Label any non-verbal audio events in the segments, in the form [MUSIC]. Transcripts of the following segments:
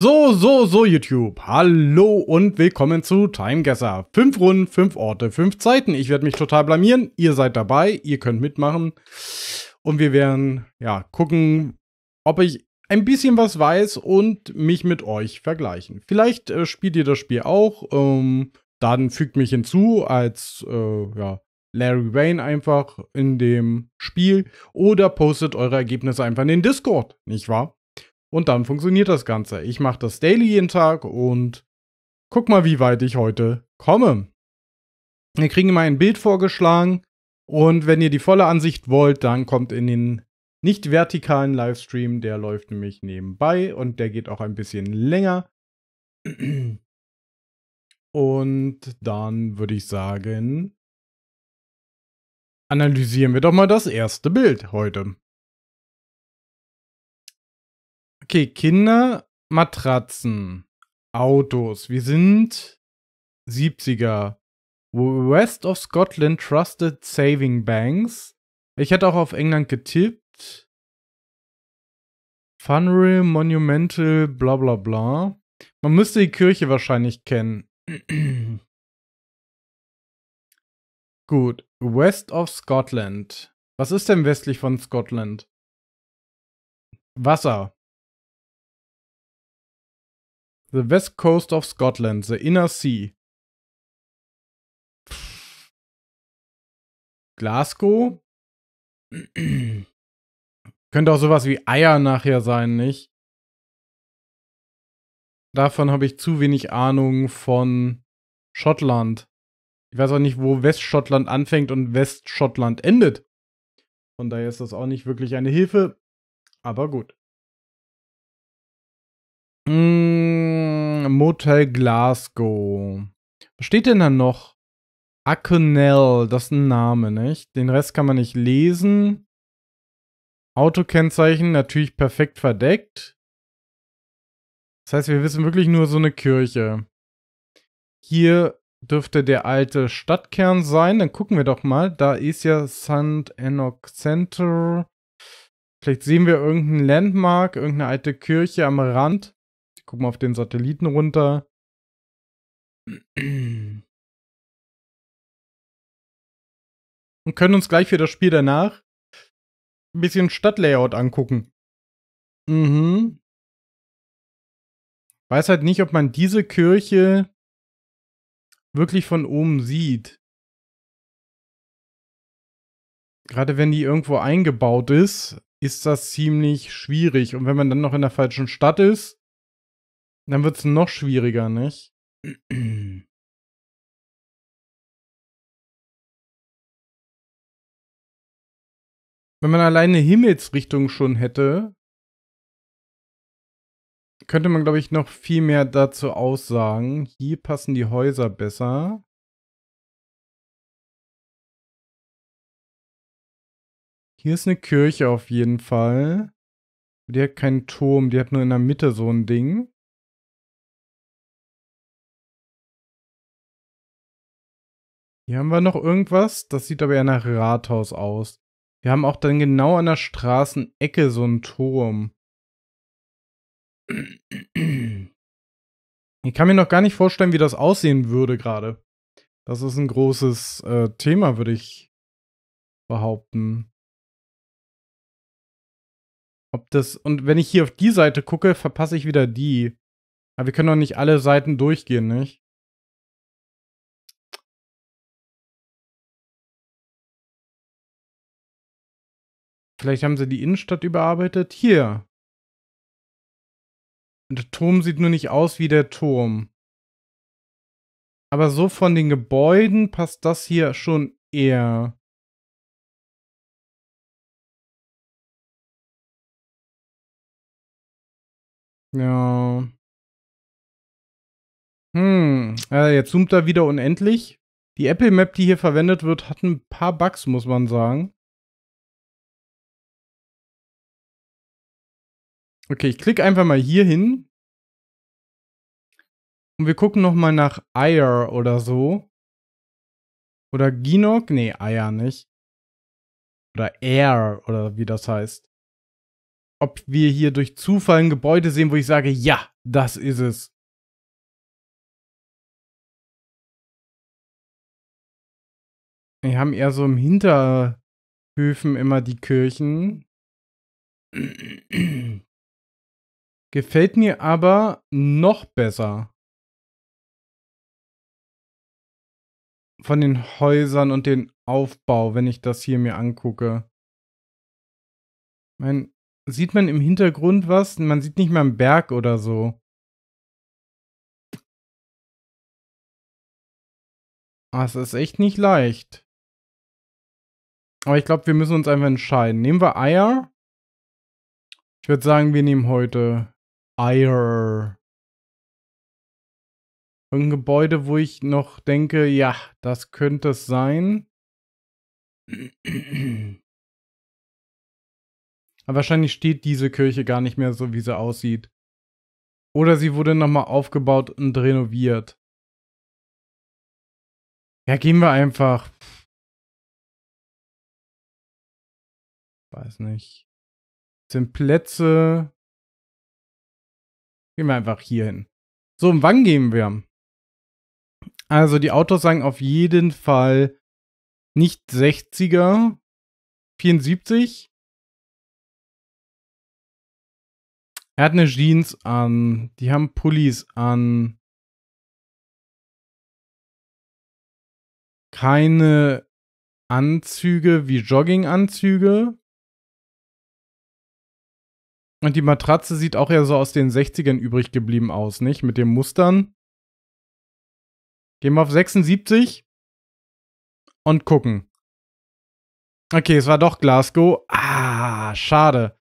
So, so, so YouTube. Hallo und willkommen zu Timeguesser. Fünf Runden, fünf Orte, fünf Zeiten. Ich werde mich total blamieren. Ihr seid dabei, ihr könnt mitmachen. Und wir werden, ja, gucken, ob ich ein bisschen was weiß und mich mit euch vergleichen. Vielleicht äh, spielt ihr das Spiel auch. Ähm, dann fügt mich hinzu als, äh, ja, Larry Wayne einfach in dem Spiel oder postet eure Ergebnisse einfach in den Discord, nicht wahr? Und dann funktioniert das Ganze. Ich mache das daily jeden Tag und guck mal, wie weit ich heute komme. Wir kriegen immer ein Bild vorgeschlagen und wenn ihr die volle Ansicht wollt, dann kommt in den nicht vertikalen Livestream, der läuft nämlich nebenbei und der geht auch ein bisschen länger. Und dann würde ich sagen, analysieren wir doch mal das erste Bild heute. Okay, Kinder, Matratzen, Autos. Wir sind 70er. West of Scotland Trusted Saving Banks. Ich hätte auch auf England getippt. Funeral, Monumental, bla bla bla. Man müsste die Kirche wahrscheinlich kennen. [CLEARS THROAT] Gut, West of Scotland. Was ist denn westlich von Scotland? Wasser. The West Coast of Scotland, The Inner Sea. Glasgow? [CLEARS THROAT] Könnte auch sowas wie Eier nachher sein, nicht? Davon habe ich zu wenig Ahnung von Schottland. Ich weiß auch nicht, wo Westschottland anfängt und Westschottland endet. Von daher ist das auch nicht wirklich eine Hilfe. Aber gut. Mmh. Motel Glasgow. Was steht denn da noch? Aconell, das ist ein Name, nicht? Den Rest kann man nicht lesen. Autokennzeichen natürlich perfekt verdeckt. Das heißt, wir wissen wirklich nur so eine Kirche. Hier dürfte der alte Stadtkern sein. Dann gucken wir doch mal. Da ist ja St. Enoch Center. Vielleicht sehen wir irgendein Landmark, irgendeine alte Kirche am Rand guck mal auf den Satelliten runter. Und können uns gleich für das Spiel danach ein bisschen Stadtlayout angucken. Mhm. Weiß halt nicht, ob man diese Kirche wirklich von oben sieht. Gerade wenn die irgendwo eingebaut ist, ist das ziemlich schwierig. Und wenn man dann noch in der falschen Stadt ist, dann wird es noch schwieriger, nicht? Wenn man alleine Himmelsrichtung schon hätte, könnte man, glaube ich, noch viel mehr dazu aussagen. Hier passen die Häuser besser. Hier ist eine Kirche auf jeden Fall. Die hat keinen Turm, die hat nur in der Mitte so ein Ding. Hier haben wir noch irgendwas. Das sieht aber eher nach Rathaus aus. Wir haben auch dann genau an der Straßenecke so einen Turm. Ich kann mir noch gar nicht vorstellen, wie das aussehen würde gerade. Das ist ein großes äh, Thema, würde ich behaupten. Ob das. Und wenn ich hier auf die Seite gucke, verpasse ich wieder die. Aber wir können doch nicht alle Seiten durchgehen, nicht? Vielleicht haben sie die Innenstadt überarbeitet. Hier. Der Turm sieht nur nicht aus wie der Turm. Aber so von den Gebäuden passt das hier schon eher. Ja. Hm, also jetzt zoomt er wieder unendlich. Die Apple Map, die hier verwendet wird, hat ein paar Bugs, muss man sagen. Okay, ich klicke einfach mal hier hin. Und wir gucken nochmal nach Eier oder so. Oder Ginok? Nee, Eier nicht. Oder Air oder wie das heißt. Ob wir hier durch Zufall ein Gebäude sehen, wo ich sage, ja, das ist es. Wir haben eher so im Hinterhöfen immer die Kirchen. Gefällt mir aber noch besser. Von den Häusern und den Aufbau, wenn ich das hier mir angucke. Man sieht man im Hintergrund was? Man sieht nicht mal einen Berg oder so. Ah, es ist echt nicht leicht. Aber ich glaube, wir müssen uns einfach entscheiden. Nehmen wir Eier? Ich würde sagen, wir nehmen heute Ire. Ein Gebäude, wo ich noch denke, ja, das könnte es sein. Aber wahrscheinlich steht diese Kirche gar nicht mehr so, wie sie aussieht. Oder sie wurde nochmal aufgebaut und renoviert. Ja, gehen wir einfach. Weiß nicht. Sind Plätze. Gehen wir einfach hier hin. So, und wann gehen wir? Also, die Autos sagen auf jeden Fall nicht 60er, 74. Er hat eine Jeans an, die haben Pullis an. Keine Anzüge wie Jogginganzüge. Und die Matratze sieht auch ja so aus den 60ern übrig geblieben aus, nicht? Mit den Mustern. Gehen wir auf 76 und gucken. Okay, es war doch Glasgow. Ah, schade.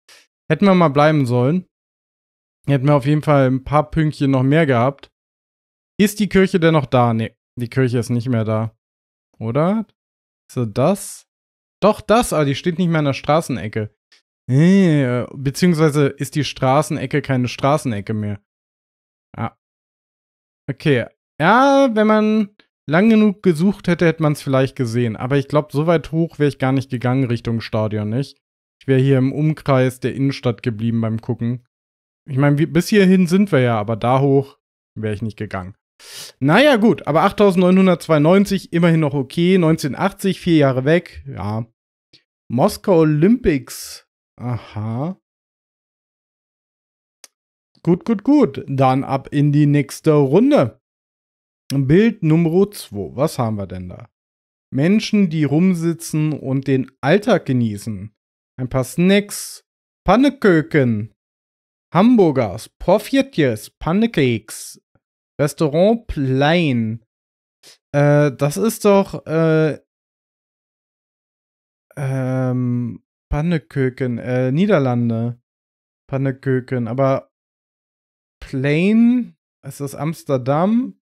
Hätten wir mal bleiben sollen. Hätten wir auf jeden Fall ein paar Pünktchen noch mehr gehabt. Ist die Kirche denn noch da? Nee, die Kirche ist nicht mehr da. Oder? Ist das? Doch das, aber ah, die steht nicht mehr an der Straßenecke. Äh, beziehungsweise ist die Straßenecke keine Straßenecke mehr. Ah. Okay. Ja, wenn man lang genug gesucht hätte, hätte man es vielleicht gesehen. Aber ich glaube, so weit hoch wäre ich gar nicht gegangen Richtung Stadion, nicht? Ich wäre hier im Umkreis der Innenstadt geblieben beim Gucken. Ich meine, bis hierhin sind wir ja, aber da hoch wäre ich nicht gegangen. Naja, gut, aber 8992 immerhin noch okay. 1980, vier Jahre weg, ja. Moskau Olympics Aha. Gut, gut, gut. Dann ab in die nächste Runde. Bild Nummer 2. Was haben wir denn da? Menschen, die rumsitzen und den Alltag genießen. Ein paar Snacks, Panneköken, Hamburgers, Profitjes, Pancakes, Restaurant Plein. Äh, das ist doch äh, ähm, Panneköken, äh, Niederlande. Panneköken, aber Plain, ist das Amsterdam?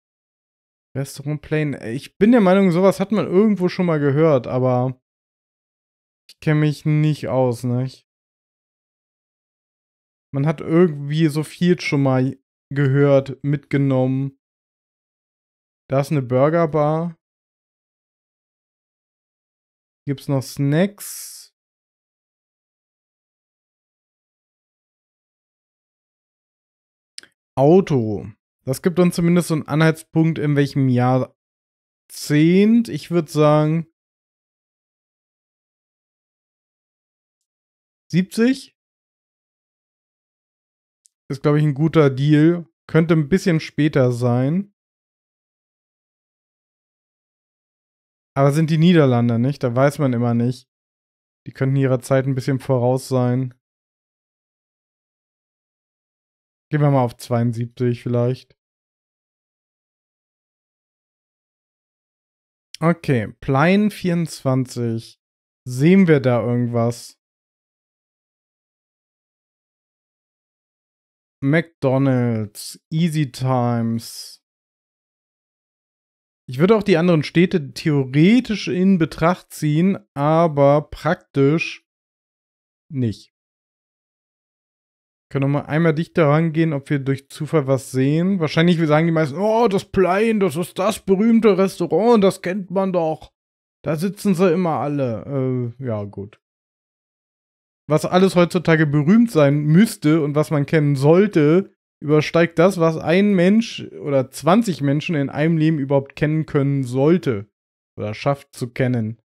Restaurant Plain. Ich bin der Meinung, sowas hat man irgendwo schon mal gehört, aber ich kenne mich nicht aus, ne? Man hat irgendwie so viel schon mal gehört, mitgenommen. Da ist eine Burgerbar. Gibt's noch Snacks? Auto. Das gibt uns zumindest so einen Anhaltspunkt, in welchem Jahrzehnt. Ich würde sagen 70. Ist, glaube ich, ein guter Deal. Könnte ein bisschen später sein. Aber sind die Niederlande nicht? Da weiß man immer nicht. Die könnten ihrer Zeit ein bisschen voraus sein. Gehen wir mal auf 72 vielleicht. Okay, Plein 24. Sehen wir da irgendwas? McDonald's, Easy Times. Ich würde auch die anderen Städte theoretisch in Betracht ziehen, aber praktisch nicht. Können wir mal einmal dichter rangehen, ob wir durch Zufall was sehen. Wahrscheinlich sagen die meisten, oh, das Plein, das ist das berühmte Restaurant, das kennt man doch. Da sitzen sie immer alle. Äh, ja, gut. Was alles heutzutage berühmt sein müsste und was man kennen sollte, übersteigt das, was ein Mensch oder 20 Menschen in einem Leben überhaupt kennen können sollte oder schafft zu kennen.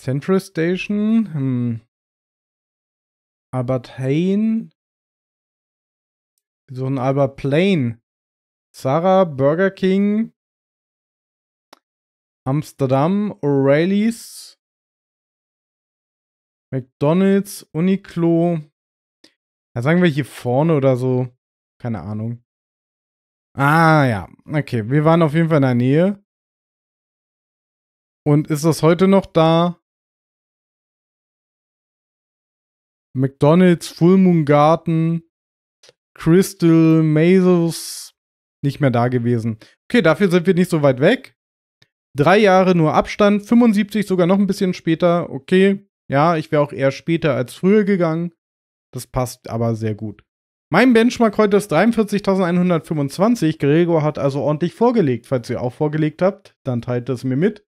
Central Station? Hm. Albert Hain. So ein Albert Plain. Sarah, Burger King. Amsterdam, O'Reilly's. McDonalds, Uniqlo. Ja, sagen wir hier vorne oder so. Keine Ahnung. Ah ja, okay. Wir waren auf jeden Fall in der Nähe. Und ist das heute noch da? McDonalds, Full Moon Garden, Crystal, Mazes, nicht mehr da gewesen. Okay, dafür sind wir nicht so weit weg. Drei Jahre nur Abstand, 75 sogar noch ein bisschen später. Okay, ja, ich wäre auch eher später als früher gegangen. Das passt aber sehr gut. Mein Benchmark heute ist 43.125. Gregor hat also ordentlich vorgelegt. Falls ihr auch vorgelegt habt, dann teilt es mir mit.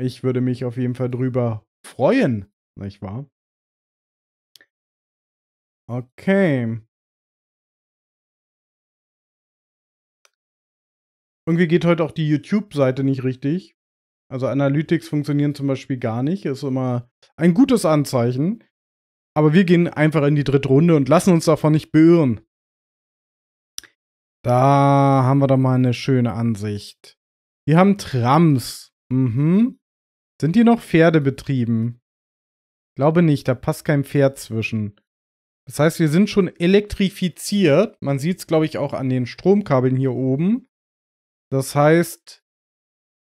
Ich würde mich auf jeden Fall drüber freuen, nicht wahr? Okay. Irgendwie geht heute auch die YouTube-Seite nicht richtig. Also Analytics funktionieren zum Beispiel gar nicht. Ist immer ein gutes Anzeichen. Aber wir gehen einfach in die dritte Runde und lassen uns davon nicht beirren. Da haben wir doch mal eine schöne Ansicht. Wir haben Trams. Mhm. Sind hier noch Pferde betrieben? Glaube nicht, da passt kein Pferd zwischen. Das heißt, wir sind schon elektrifiziert. Man sieht es, glaube ich, auch an den Stromkabeln hier oben. Das heißt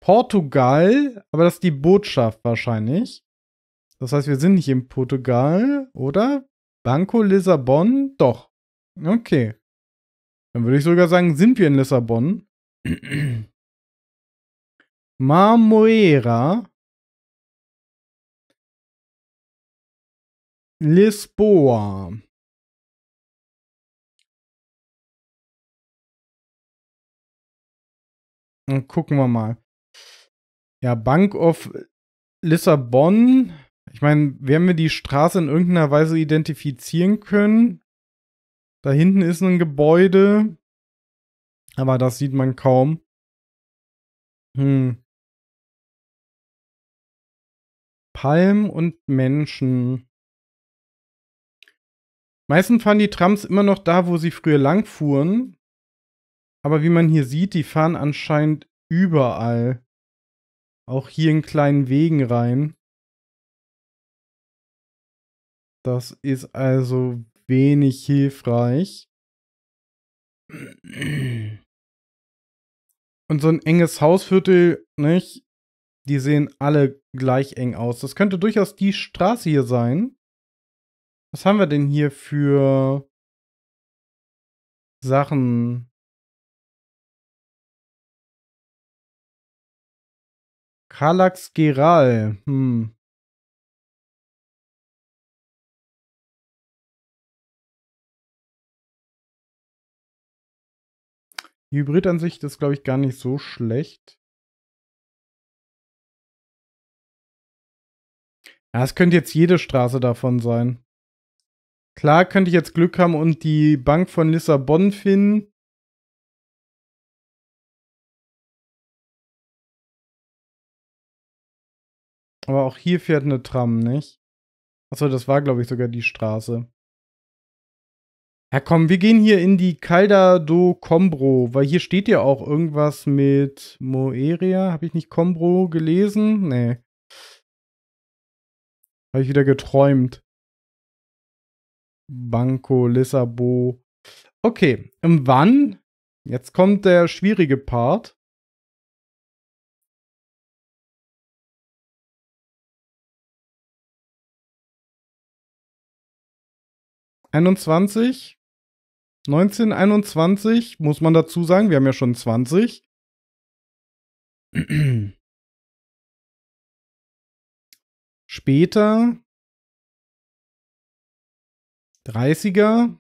Portugal, aber das ist die Botschaft wahrscheinlich. Das heißt, wir sind nicht in Portugal, oder? Banco Lissabon? Doch. Okay. Dann würde ich sogar sagen, sind wir in Lissabon. [CLEARS THROAT] Marmoera. Lisboa. Und gucken wir mal. Ja, Bank of Lissabon. Ich meine, werden wir die Straße in irgendeiner Weise identifizieren können? Da hinten ist ein Gebäude, aber das sieht man kaum. Hm. Palm und Menschen. Meistens fahren die Trams immer noch da, wo sie früher lang fuhren. Aber wie man hier sieht, die fahren anscheinend überall. Auch hier in kleinen Wegen rein. Das ist also wenig hilfreich. Und so ein enges Hausviertel, nicht? Die sehen alle gleich eng aus. Das könnte durchaus die Straße hier sein. Was haben wir denn hier für Sachen? Kalax Geral. Hm. Hybrid an ist, glaube ich, gar nicht so schlecht. Ja, es könnte jetzt jede Straße davon sein. Klar könnte ich jetzt Glück haben und die Bank von Lissabon finden Aber auch hier fährt eine Tram, nicht? Achso, das war, glaube ich, sogar die Straße. Ja, komm, wir gehen hier in die Calda do Combro, weil hier steht ja auch irgendwas mit Moeria. Habe ich nicht Combro gelesen? Nee. Habe ich wieder geträumt. Banco, Lissabo. Okay, im Wann? Jetzt kommt der schwierige Part. 21, 1921, muss man dazu sagen, wir haben ja schon 20. Später 30er.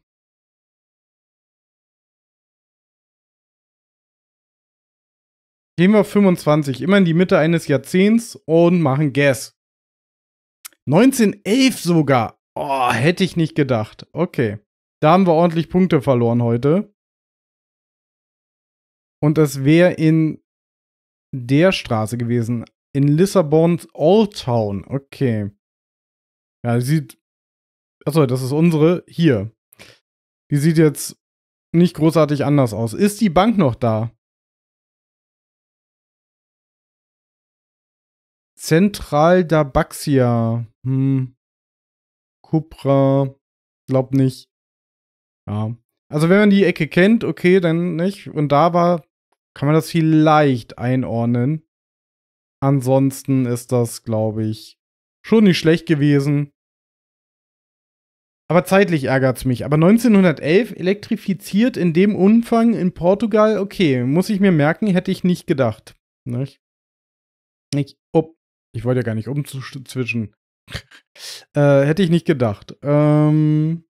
Gehen wir auf 25, immer in die Mitte eines Jahrzehnts und machen Guess. 1911 sogar. Oh, hätte ich nicht gedacht. Okay. Da haben wir ordentlich Punkte verloren heute. Und das wäre in der Straße gewesen. In Lissabons Old Town. Okay. Ja, sieht. Achso, das ist unsere. Hier. Die sieht jetzt nicht großartig anders aus. Ist die Bank noch da? Zentral da Baxia. Hm. Cupra, glaub nicht. Ja. Also wenn man die Ecke kennt, okay, dann nicht. Und da war, kann man das vielleicht einordnen. Ansonsten ist das, glaube ich, schon nicht schlecht gewesen. Aber zeitlich ärgert es mich. Aber 1911 elektrifiziert in dem Umfang in Portugal, okay, muss ich mir merken, hätte ich nicht gedacht. Nicht? Ich, oh, ich wollte ja gar nicht umzwischen. [LAUGHS] Äh, hätte ich nicht gedacht. Ähm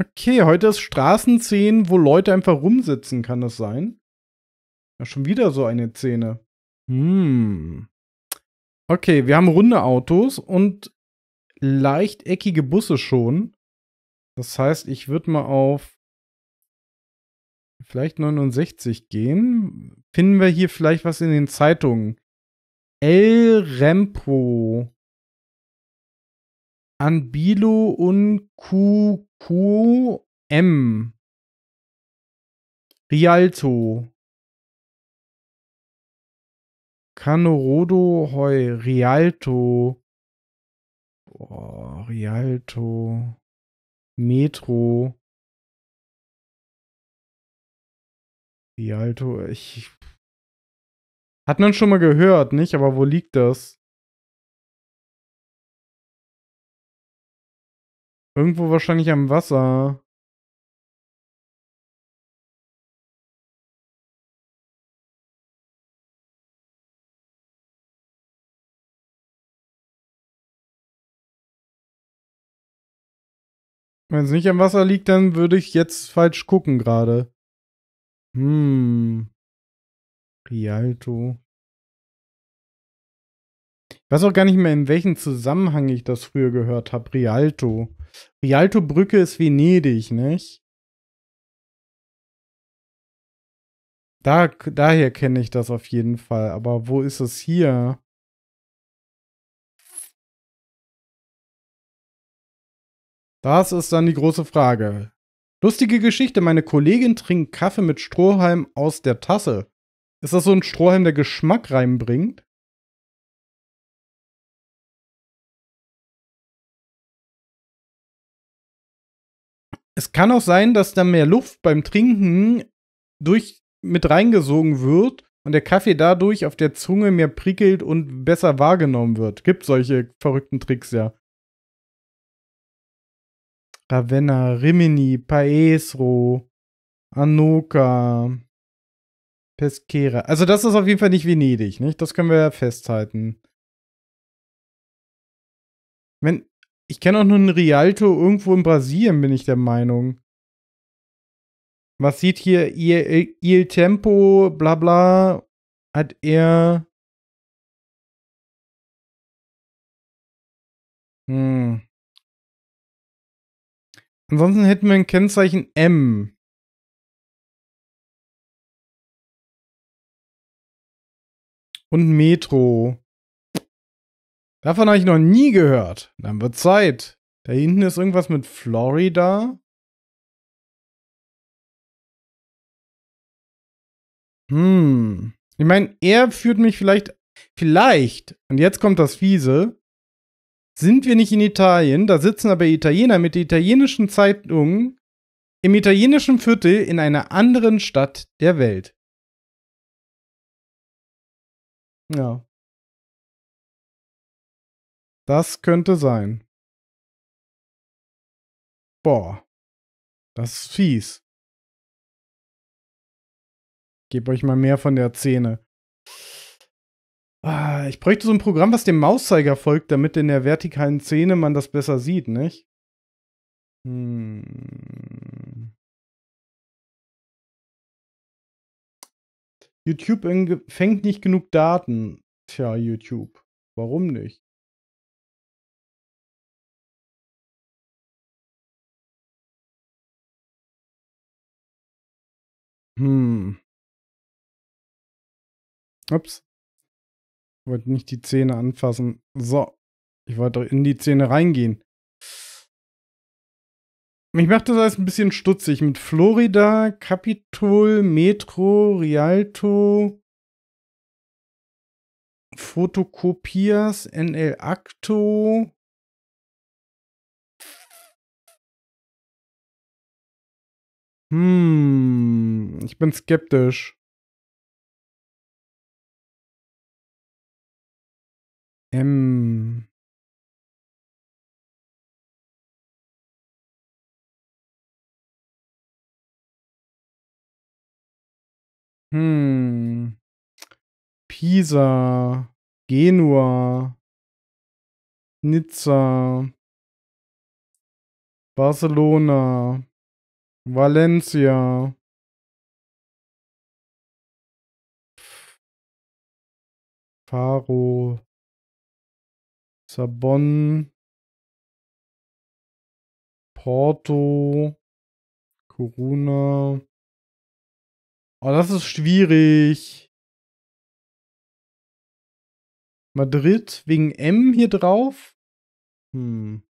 okay, heute ist Straßenszenen, wo Leute einfach rumsitzen, kann das sein? Ja, schon wieder so eine Szene. Hm. Okay, wir haben runde Autos und leicht eckige Busse schon. Das heißt, ich würde mal auf vielleicht 69 gehen. Finden wir hier vielleicht was in den Zeitungen? El Rempo. Anbilo und QQM. M. Rialto. Canorodo Heu. Rialto. Oh, Rialto. Metro. Rialto. Ich hat man schon mal gehört, nicht? Aber wo liegt das? Irgendwo wahrscheinlich am Wasser. Wenn es nicht am Wasser liegt, dann würde ich jetzt falsch gucken gerade. Hm. Rialto. Ich weiß auch gar nicht mehr, in welchem Zusammenhang ich das früher gehört habe. Rialto. Rialto-Brücke ist Venedig, nicht? Da, daher kenne ich das auf jeden Fall. Aber wo ist es hier? Das ist dann die große Frage. Lustige Geschichte, meine Kollegin trinkt Kaffee mit Strohhalm aus der Tasse. Ist das so ein Strohhalm, der Geschmack reinbringt? Es kann auch sein, dass da mehr Luft beim Trinken durch mit reingesogen wird und der Kaffee dadurch auf der Zunge mehr prickelt und besser wahrgenommen wird. Gibt solche verrückten Tricks ja. Ravenna, Rimini, Paesro, Anoka. Pesquera. Also das ist auf jeden Fall nicht Venedig, nicht? Das können wir ja festhalten. Wenn, ich kenne auch nur einen Rialto irgendwo in Brasilien, bin ich der Meinung. Was sieht hier Il, Il Tempo, bla bla, hat er. Hm. Ansonsten hätten wir ein Kennzeichen M. und Metro. Davon habe ich noch nie gehört. Dann wird Zeit. Da hinten ist irgendwas mit Florida. Hm. Ich meine, er führt mich vielleicht. Vielleicht, und jetzt kommt das Fiese. Sind wir nicht in Italien? Da sitzen aber Italiener mit der italienischen Zeitung im italienischen Viertel in einer anderen Stadt der Welt. Ja. Das könnte sein. Boah. Das ist fies. Gebt euch mal mehr von der Szene. Ah, ich bräuchte so ein Programm, was dem Mauszeiger folgt, damit in der vertikalen Szene man das besser sieht, nicht? Hm. YouTube fängt nicht genug Daten. Tja, YouTube. Warum nicht? Hm. Ups. Ich wollte nicht die Zähne anfassen. So. Ich wollte in die Zähne reingehen. Mich macht das alles ein bisschen stutzig mit Florida, Capitol, Metro, Rialto, Fotokopias, NL Acto. Hm, ich bin skeptisch. M. Hm. Pisa, Genua, Nizza, Barcelona, Valencia. Faro, Sabon, Porto, Corona, Oh, das ist schwierig. Madrid wegen M hier drauf? Hm.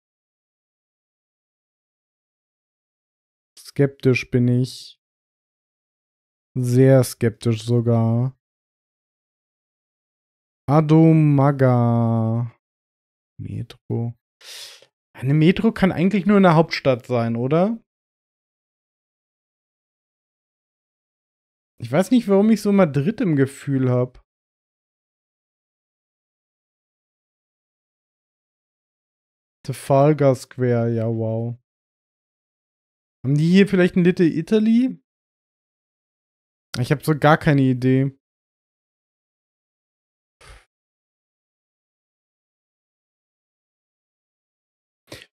Skeptisch bin ich. Sehr skeptisch sogar. Adomaga. Metro. Eine Metro kann eigentlich nur in der Hauptstadt sein, oder? Ich weiß nicht, warum ich so Madrid im Gefühl habe. Trafalgar Square, ja, wow. Haben die hier vielleicht ein Little Italy? Ich habe so gar keine Idee.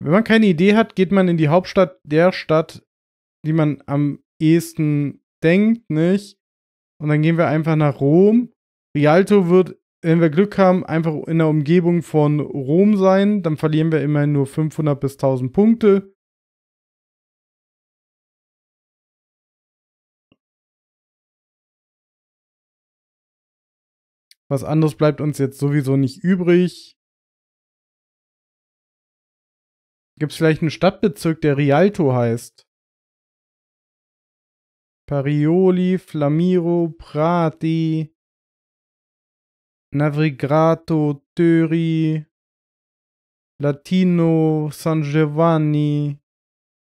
Wenn man keine Idee hat, geht man in die Hauptstadt der Stadt, die man am ehesten denkt nicht. Und dann gehen wir einfach nach Rom. Rialto wird, wenn wir Glück haben, einfach in der Umgebung von Rom sein. Dann verlieren wir immerhin nur 500 bis 1000 Punkte. Was anderes bleibt uns jetzt sowieso nicht übrig. Gibt es vielleicht einen Stadtbezirk, der Rialto heißt? Parioli, Flamiro, Prati, Navrigrato, Töri, Latino, San Giovanni,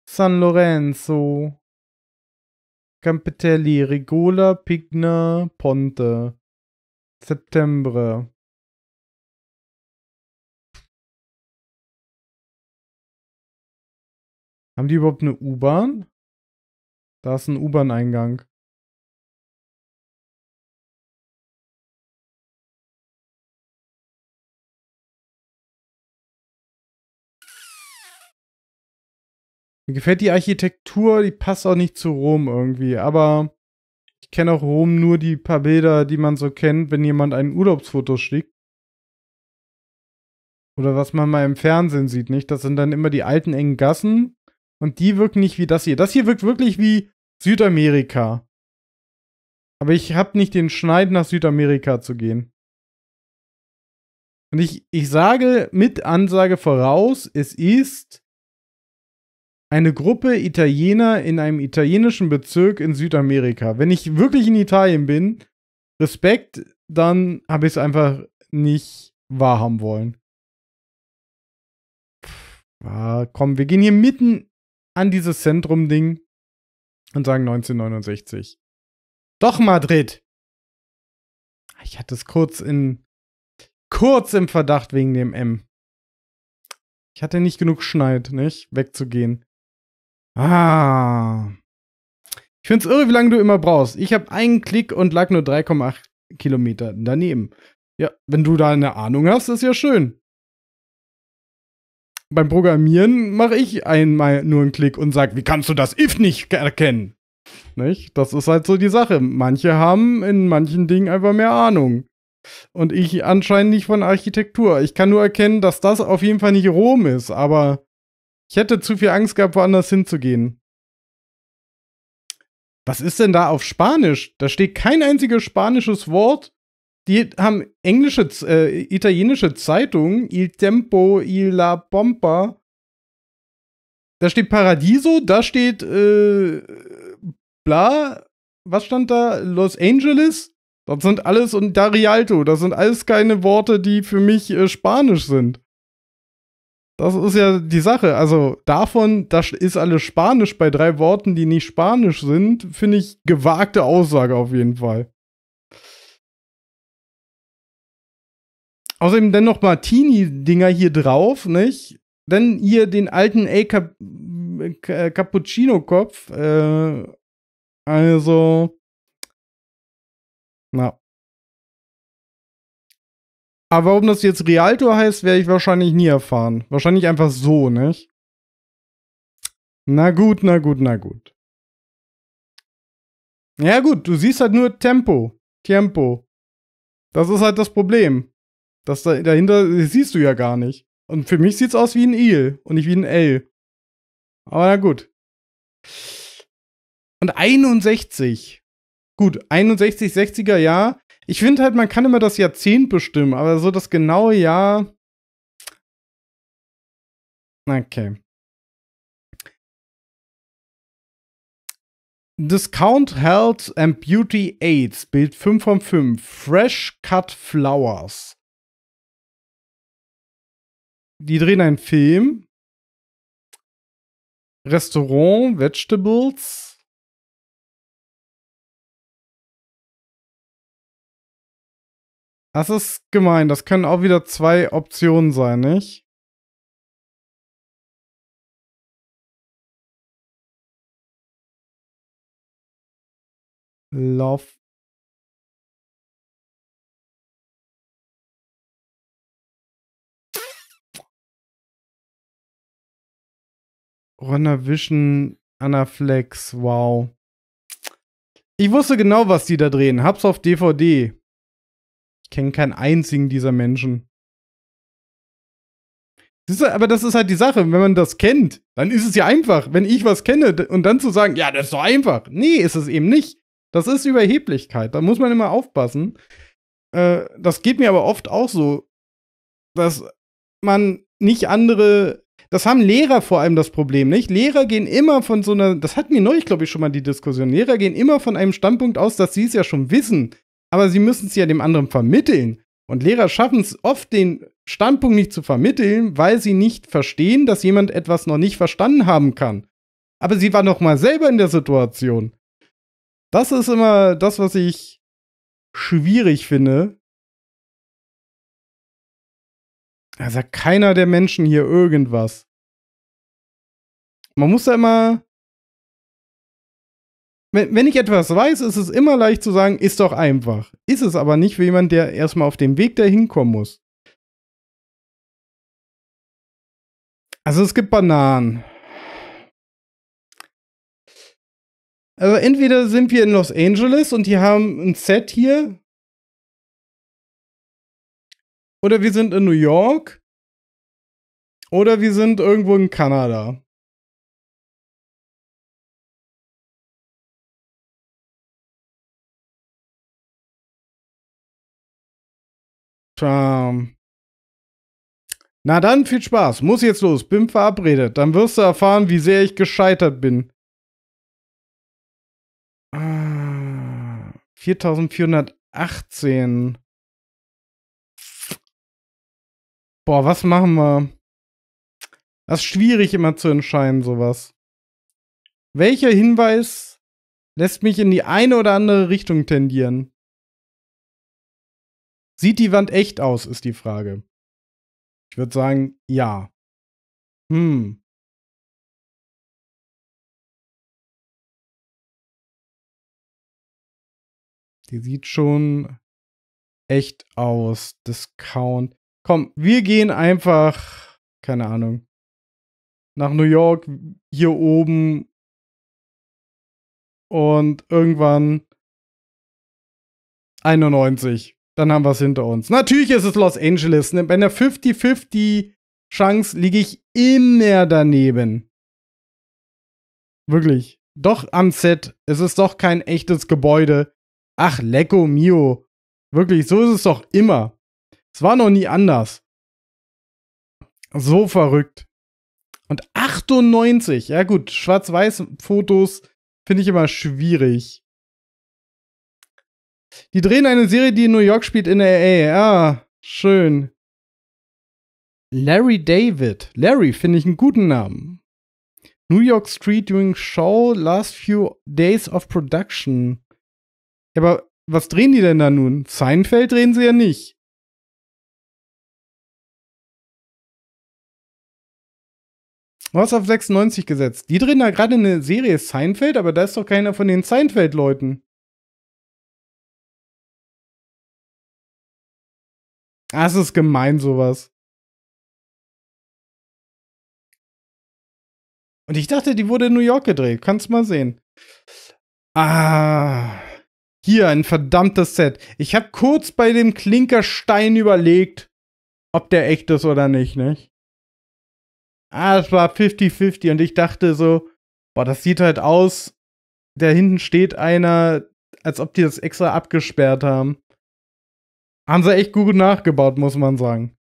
San Lorenzo, Campitelli, Rigola, Pigna, Ponte, September. Haben die überhaupt eine U-Bahn? Da ist ein U-Bahn-Eingang. Mir gefällt die Architektur, die passt auch nicht zu Rom irgendwie, aber ich kenne auch Rom nur die paar Bilder, die man so kennt, wenn jemand ein Urlaubsfoto schickt. Oder was man mal im Fernsehen sieht, nicht? Das sind dann immer die alten engen Gassen und die wirken nicht wie das hier. Das hier wirkt wirklich wie Südamerika. Aber ich habe nicht den Schneid, nach Südamerika zu gehen. Und ich, ich sage mit Ansage voraus, es ist eine Gruppe Italiener in einem italienischen Bezirk in Südamerika. Wenn ich wirklich in Italien bin, Respekt, dann habe ich es einfach nicht wahrhaben wollen. Pff, ah, komm, wir gehen hier mitten an dieses Zentrum-Ding und sagen 1969. Doch Madrid! Ich hatte es kurz in. kurz im Verdacht wegen dem M. Ich hatte nicht genug Schneid, nicht? Wegzugehen. Ah. Ich find's irre, wie lange du immer brauchst. Ich habe einen Klick und lag nur 3,8 Kilometer daneben. Ja, wenn du da eine Ahnung hast, ist ja schön beim Programmieren mache ich einmal nur einen Klick und sage, wie kannst du das if nicht erkennen? Nicht? Das ist halt so die Sache. Manche haben in manchen Dingen einfach mehr Ahnung. Und ich anscheinend nicht von Architektur. Ich kann nur erkennen, dass das auf jeden Fall nicht Rom ist, aber ich hätte zu viel Angst gehabt, woanders hinzugehen. Was ist denn da auf Spanisch? Da steht kein einziges spanisches Wort die haben englische, äh, italienische Zeitungen, Il Tempo, Il La Bomba. Da steht Paradiso, da steht äh, bla, was stand da? Los Angeles? Das sind alles und Darialto, das sind alles keine Worte, die für mich äh, Spanisch sind. Das ist ja die Sache. Also davon, das ist alles Spanisch bei drei Worten, die nicht Spanisch sind, finde ich gewagte Aussage auf jeden Fall. Außerdem dann noch Martini-Dinger hier drauf, nicht? Dann hier den alten El Cap Cappuccino-Kopf. Äh, also. Na. Aber warum das jetzt Rialto heißt, werde ich wahrscheinlich nie erfahren. Wahrscheinlich einfach so, nicht? Na gut, na gut, na gut. Ja gut, du siehst halt nur Tempo. Tempo. Das ist halt das Problem. Das da, dahinter siehst du ja gar nicht. Und für mich sieht es aus wie ein Il und nicht wie ein L. Aber na gut. Und 61. Gut, 61, 60er Jahr. Ich finde halt, man kann immer das Jahrzehnt bestimmen, aber so das genaue Jahr. Okay. Discount Health and Beauty Aids, Bild 5 von 5. Fresh Cut Flowers die drehen einen Film. Restaurant, Vegetables. Das ist gemein. Das können auch wieder zwei Optionen sein, nicht? Love Rondavision, Anaflex, wow. Ich wusste genau, was die da drehen. Hab's auf DVD. Ich kenne keinen einzigen dieser Menschen. aber das ist halt die Sache, wenn man das kennt, dann ist es ja einfach. Wenn ich was kenne und dann zu sagen, ja, das ist doch einfach. Nee, ist es eben nicht. Das ist Überheblichkeit. Da muss man immer aufpassen. Äh, das geht mir aber oft auch so, dass man nicht andere das haben Lehrer vor allem das Problem, nicht? Lehrer gehen immer von so einer, das hatten wir neulich, glaube ich, schon mal die Diskussion. Lehrer gehen immer von einem Standpunkt aus, dass sie es ja schon wissen, aber sie müssen es ja dem anderen vermitteln. Und Lehrer schaffen es oft, den Standpunkt nicht zu vermitteln, weil sie nicht verstehen, dass jemand etwas noch nicht verstanden haben kann. Aber sie war noch mal selber in der Situation. Das ist immer das, was ich schwierig finde, Da sagt keiner der Menschen hier irgendwas. Man muss da immer. Wenn, wenn ich etwas weiß, ist es immer leicht zu sagen, ist doch einfach. Ist es aber nicht für jemanden, der erstmal auf dem Weg dahin kommen muss. Also es gibt Bananen. Also entweder sind wir in Los Angeles und die haben ein Set hier, oder wir sind in New York. Oder wir sind irgendwo in Kanada. Tja. Na dann, viel Spaß. Muss jetzt los. Bin verabredet. Dann wirst du erfahren, wie sehr ich gescheitert bin. Ah, 4418. Boah, was machen wir? Das ist schwierig immer zu entscheiden, sowas. Welcher Hinweis lässt mich in die eine oder andere Richtung tendieren? Sieht die Wand echt aus, ist die Frage. Ich würde sagen, ja. Hm. Die sieht schon echt aus. Discount komm, wir gehen einfach, keine Ahnung, nach New York, hier oben und irgendwann 91. Dann haben wir es hinter uns. Natürlich ist es Los Angeles. Ne? Bei einer 50-50 Chance liege ich immer daneben. Wirklich. Doch am Set. Es ist doch kein echtes Gebäude. Ach, Lecco Mio. Wirklich, so ist es doch immer. Es war noch nie anders. So verrückt. Und 98, ja gut, Schwarz-Weiß-Fotos finde ich immer schwierig. Die drehen eine Serie, die in New York spielt, in der LA. Ah, schön. Larry David. Larry finde ich einen guten Namen. New York Street during Show, last few days of production. Ja, Aber was drehen die denn da nun? Seinfeld drehen sie ja nicht. Was auf 96 gesetzt? Die drehen da gerade eine Serie Seinfeld, aber da ist doch keiner von den Seinfeld-Leuten. Das ist gemein, sowas. Und ich dachte, die wurde in New York gedreht. Kannst mal sehen. Ah. Hier, ein verdammtes Set. Ich habe kurz bei dem Klinkerstein überlegt, ob der echt ist oder nicht, nicht? ah, es war 50-50 und ich dachte so, boah, das sieht halt aus, da hinten steht einer, als ob die das extra abgesperrt haben. Haben sie echt gut nachgebaut, muss man sagen.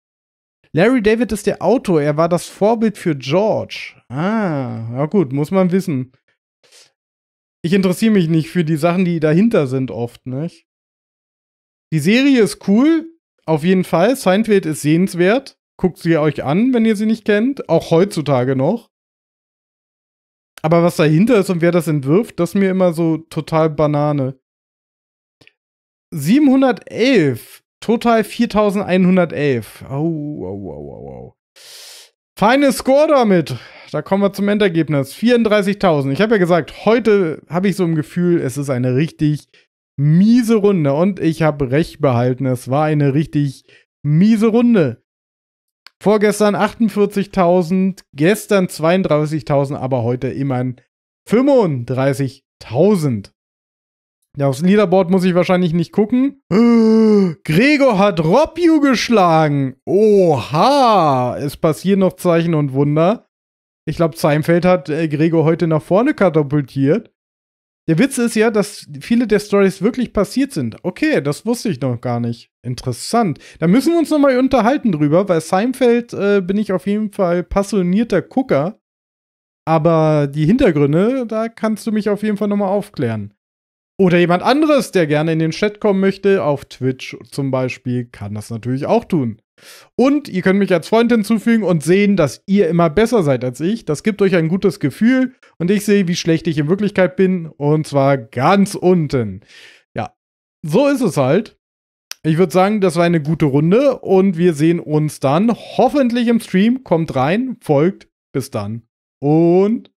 Larry David ist der Autor, er war das Vorbild für George. Ah, ja gut, muss man wissen. Ich interessiere mich nicht für die Sachen, die dahinter sind, oft, nicht? Die Serie ist cool, auf jeden Fall. Seinfeld ist sehenswert. Guckt sie euch an, wenn ihr sie nicht kennt, auch heutzutage noch. Aber was dahinter ist und wer das entwirft, das ist mir immer so total Banane. 711, total 4111. Au, au, au, au, au. Feine Score damit. Da kommen wir zum Endergebnis. 34.000. Ich habe ja gesagt, heute habe ich so ein Gefühl, es ist eine richtig miese Runde. Und ich habe recht behalten. Es war eine richtig miese Runde. Vorgestern 48.000, gestern 32.000, aber heute immerhin 35.000. Ja, aufs Leaderboard muss ich wahrscheinlich nicht gucken. [GASPS] Gregor hat Robju geschlagen. Oha, es passieren noch Zeichen und Wunder. Ich glaube, Seinfeld hat äh, Gregor heute nach vorne katapultiert. Der Witz ist ja, dass viele der Stories wirklich passiert sind. Okay, das wusste ich noch gar nicht. Interessant. Da müssen wir uns noch mal unterhalten drüber, weil Seinfeld äh, bin ich auf jeden Fall passionierter Gucker. Aber die Hintergründe, da kannst du mich auf jeden Fall noch mal aufklären. Oder jemand anderes, der gerne in den Chat kommen möchte, auf Twitch zum Beispiel, kann das natürlich auch tun. Und ihr könnt mich als Freund hinzufügen und sehen, dass ihr immer besser seid als ich. Das gibt euch ein gutes Gefühl und ich sehe, wie schlecht ich in Wirklichkeit bin und zwar ganz unten. Ja, so ist es halt. Ich würde sagen, das war eine gute Runde und wir sehen uns dann hoffentlich im Stream. Kommt rein, folgt, bis dann und